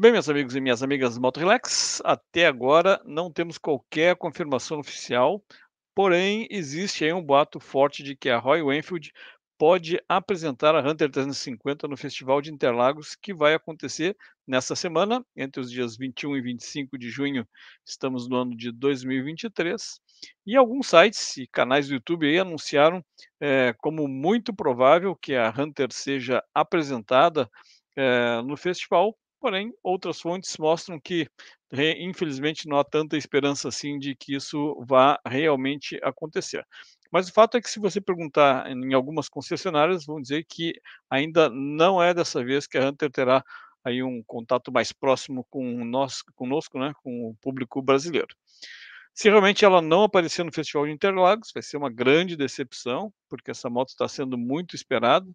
Muito bem, meus amigos e minhas amigas do Moto Relax. Até agora não temos qualquer confirmação oficial, porém existe aí um boato forte de que a Royal Enfield pode apresentar a Hunter 350 no Festival de Interlagos, que vai acontecer nessa semana, entre os dias 21 e 25 de junho. Estamos no ano de 2023. E alguns sites e canais do YouTube aí anunciaram é, como muito provável que a Hunter seja apresentada é, no festival Porém, outras fontes mostram que, infelizmente, não há tanta esperança assim de que isso vá realmente acontecer. Mas o fato é que, se você perguntar em algumas concessionárias, vão dizer que ainda não é dessa vez que a Hunter terá aí um contato mais próximo com nós, conosco, né, com o público brasileiro. Se realmente ela não aparecer no Festival de Interlagos, vai ser uma grande decepção, porque essa moto está sendo muito esperada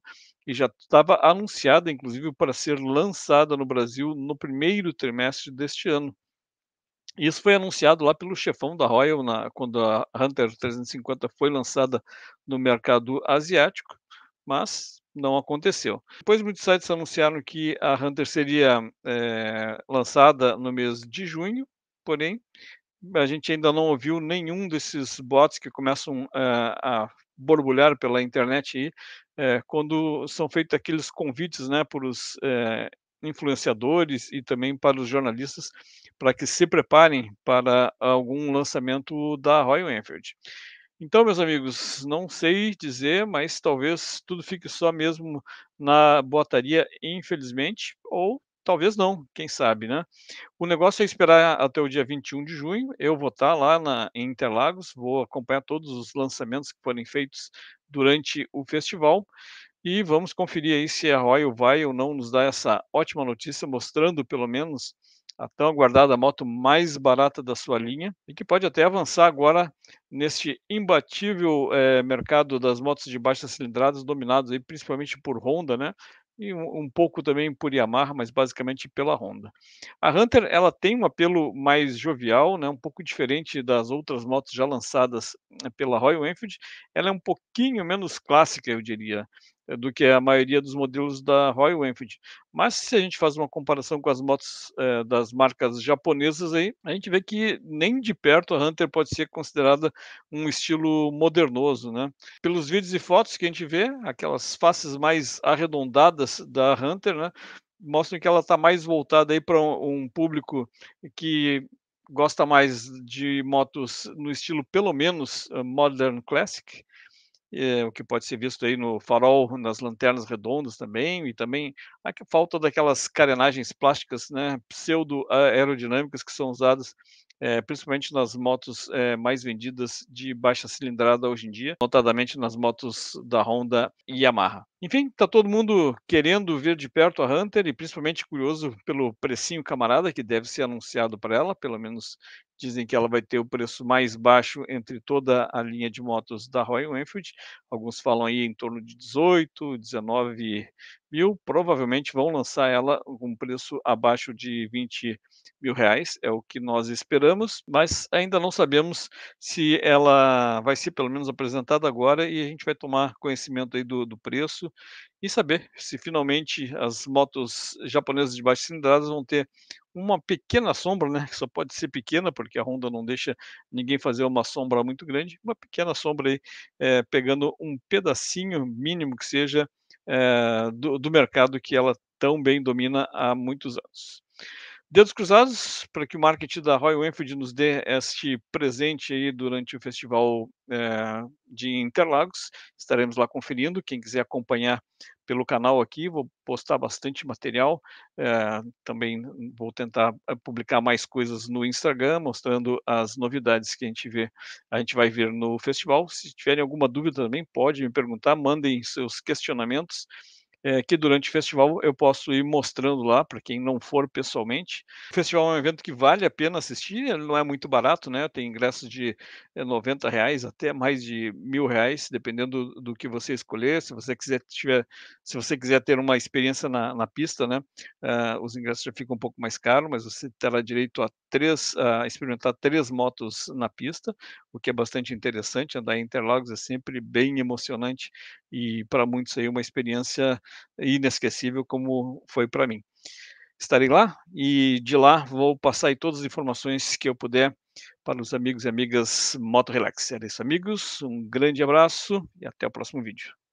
e já estava anunciada, inclusive, para ser lançada no Brasil no primeiro trimestre deste ano. Isso foi anunciado lá pelo chefão da Royal na, quando a Hunter 350 foi lançada no mercado asiático, mas não aconteceu. Depois, muitos sites anunciaram que a Hunter seria é, lançada no mês de junho, porém a gente ainda não ouviu nenhum desses bots que começam eh, a borbulhar pela internet aí, eh, quando são feitos aqueles convites né, para os eh, influenciadores e também para os jornalistas para que se preparem para algum lançamento da Royal Enfield. Então, meus amigos, não sei dizer, mas talvez tudo fique só mesmo na botaria, infelizmente, ou Talvez não, quem sabe, né? O negócio é esperar até o dia 21 de junho. Eu vou estar tá lá na, em Interlagos, vou acompanhar todos os lançamentos que forem feitos durante o festival. E vamos conferir aí se a Royal vai ou não nos dar essa ótima notícia, mostrando pelo menos a tão aguardada moto mais barata da sua linha e que pode até avançar agora neste imbatível é, mercado das motos de baixas cilindradas, dominados aí principalmente por Honda, né? e um, um, pouco também por Yamaha, mas basicamente pela Honda. A Hunter ela tem um apelo mais jovial, né, um pouco diferente das outras motos já lançadas eh, pela Royal Enfield. Ela é um pouquinho menos clássica, eu diria. Eh, do que a maioria dos modelos da Royal Enfield. Mas se a gente faz uma comparação com as motos eh, das marcas japonesas aí, a gente vê que nem de perto a Hunter pode ser considerada um estilo modernoso, né? Pelos vídeos e fotos que a gente vê, aquelas faces mais arredondadas da Hunter, né? Mostram que ela está mais voltada aí para um público que gosta mais de motos no estilo pelo menos eh, modern classic é, o que pode ser visto aí no farol, nas lanternas redondas também, e também a falta daquelas carenagens plásticas né, pseudo-aerodinâmicas que são usadas é, principalmente nas motos é, mais vendidas de baixa cilindrada hoje em dia, notadamente nas motos da Honda e Yamaha. Enfim, está todo mundo querendo ver de perto a Hunter e principalmente curioso pelo precinho camarada que deve ser anunciado para ela, pelo menos dizem que ela vai ter o preço mais baixo entre toda a linha de motos da Royal Enfield. Alguns falam aí em torno de 18, 19 mil. Provavelmente vão lançar ela com um preço abaixo de 20 mil reais, é o que nós esperamos, mas ainda não sabemos se ela vai ser pelo menos apresentada agora e a gente vai tomar conhecimento aí do, do preço isso e saber se finalmente as motos japonesas de baixas cilindradas vão ter uma pequena sombra, né? Que só pode ser pequena, porque a Honda não deixa ninguém fazer uma sombra muito grande, uma pequena sombra aí, é, pegando um pedacinho mínimo que seja é, do, do mercado que ela tão bem domina há muitos anos. Dedos cruzados para que o marketing da Royal Enfield nos dê este presente aí durante o festival é, de Interlagos. Estaremos lá conferindo. Quem quiser acompanhar pelo canal aqui, vou postar bastante material. É, também vou tentar eh, publicar mais coisas no Instagram, mostrando as novidades que a gente vê, a gente vai ver no festival. Se tiverem alguma dúvida também, pode me perguntar, mandem seus questionamentos é, que durante o festival eu posso ir mostrando lá para quem não for pessoalmente. O festival é um evento que vale a pena assistir, ele não é muito barato, né? Tem ingressos de 90 é, reais até mais de mil reais, dependendo do, do que você escolher. Se você quiser tiver, se você quiser ter uma experiência na, na pista, né? Uh, os ingressos já ficam um pouco mais caros, mas você terá direito a três, uh, experimentar três motos na pista, o que é bastante interessante. Andar em Interlagos é sempre bem emocionante e para muitos aí uma experiência inesquecível, como foi para mim. Estarei lá e de lá vou passar aí todas as informações que eu puder para os amigos e amigas Moto Relax. Era isso, amigos. Um grande abraço e até o próximo vídeo.